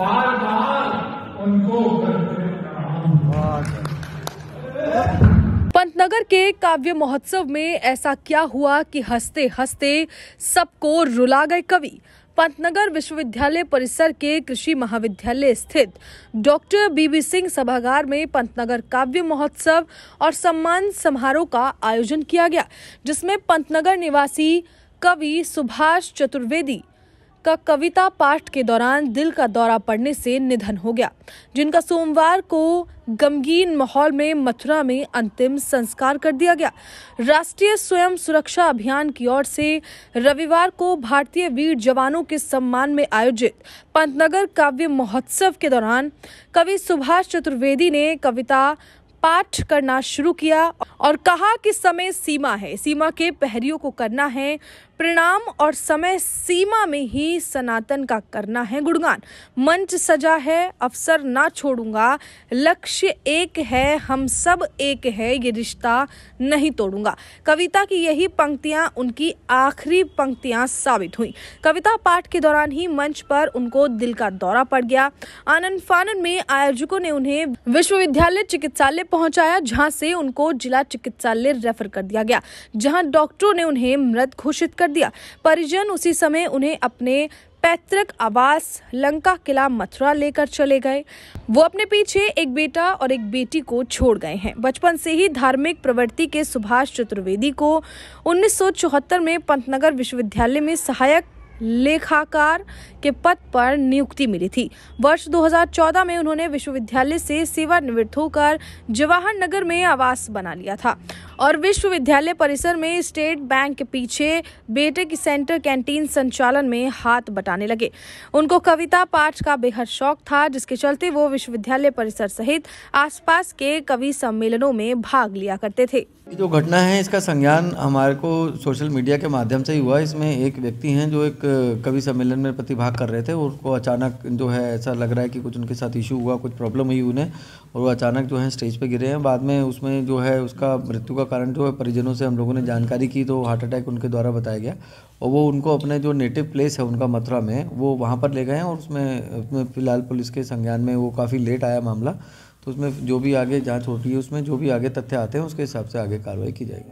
बार बार उनको पंतनगर के काव्य महोत्सव में ऐसा क्या हुआ कि हंसते हंसते सबको रुला गए कवि पंतनगर विश्वविद्यालय परिसर के कृषि महाविद्यालय स्थित डॉक्टर बीबी सिंह सभागार में पंतनगर काव्य महोत्सव और सम्मान समारोह का आयोजन किया गया जिसमें पंतनगर निवासी कवि सुभाष चतुर्वेदी का कविता पाठ के दौरान दिल का दौरा पड़ने से निधन हो गया जिनका सोमवार को गमगीन माहौल में मथुरा में अंतिम संस्कार कर दिया गया राष्ट्रीय स्वयं सुरक्षा अभियान की ओर से रविवार को भारतीय वीर जवानों के सम्मान में आयोजित पंतनगर काव्य महोत्सव के दौरान कवि सुभाष चतुर्वेदी ने कविता पाठ करना शुरू किया और कहा कि समय सीमा है सीमा के पहरियों को करना है परिणाम और समय सीमा में ही सनातन का करना है गुणगान मंच सजा है अवसर ना छोड़ूंगा लक्ष्य एक है हम सब एक है ये रिश्ता नहीं तोड़ूंगा कविता की यही पंक्तियां उनकी आखिरी पंक्तियां साबित हुई कविता पाठ के दौरान ही मंच पर उनको दिल का दौरा पड़ गया आनंद फानन में आयोजकों ने उन्हें विश्वविद्यालय चिकित्सालय पहुंचाया जहां से उनको जिला चिकित्सालय रेफर कर दिया गया जहां डॉक्टरों ने उन्हें मृत घोषित कर दिया परिजन उसी समय उन्हें अपने पैतृक आवास लंका किला मथुरा लेकर चले गए वो अपने पीछे एक बेटा और एक बेटी को छोड़ गए हैं बचपन से ही धार्मिक प्रवृत्ति के सुभाष चतुर्वेदी को 1974 में पंतनगर विश्वविद्यालय में सहायक लेखाकार के पद पर नियुक्ति मिली थी वर्ष 2014 में उन्होंने विश्वविद्यालय से सेवानिवृत्त होकर जवाहर नगर में आवास बना लिया था और विश्वविद्यालय परिसर में स्टेट बैंक के पीछे बेटे की सेंटर कैंटीन संचालन में हाथ बटाने लगे उनको कविता पाठ का बेहद शौक था जिसके चलते वो विश्वविद्यालय परिसर सहित आसपास के कवि सम्मेलनों में भाग लिया करते थे जो घटना है इसका संज्ञान हमारे को सोशल मीडिया के माध्यम से ही हुआ इसमें एक व्यक्ति हैं जो एक कवि सम्मेलन में प्रतिभाग कर रहे थे उनको अचानक जो है ऐसा लग रहा है कि कुछ उनके साथ इशू हुआ कुछ प्रॉब्लम हुई उन्हें और वो अचानक जो है स्टेज पे गिरे हैं बाद में उसमें जो है उसका मृत्यु का कारण जो है परिजनों से हम लोगों ने जानकारी की तो हार्ट अटैक उनके द्वारा बताया गया और वो उनको अपने जो नेटिव प्लेस है उनका मथुरा में वो वहाँ पर ले गए हैं और उसमें उसमें फिलहाल पुलिस के संज्ञान में वो काफ़ी लेट आया मामला तो उसमें जो भी आगे जाँच होती है उसमें जो भी आगे तथ्य आते हैं उसके हिसाब से आगे कार्रवाई की जाएगी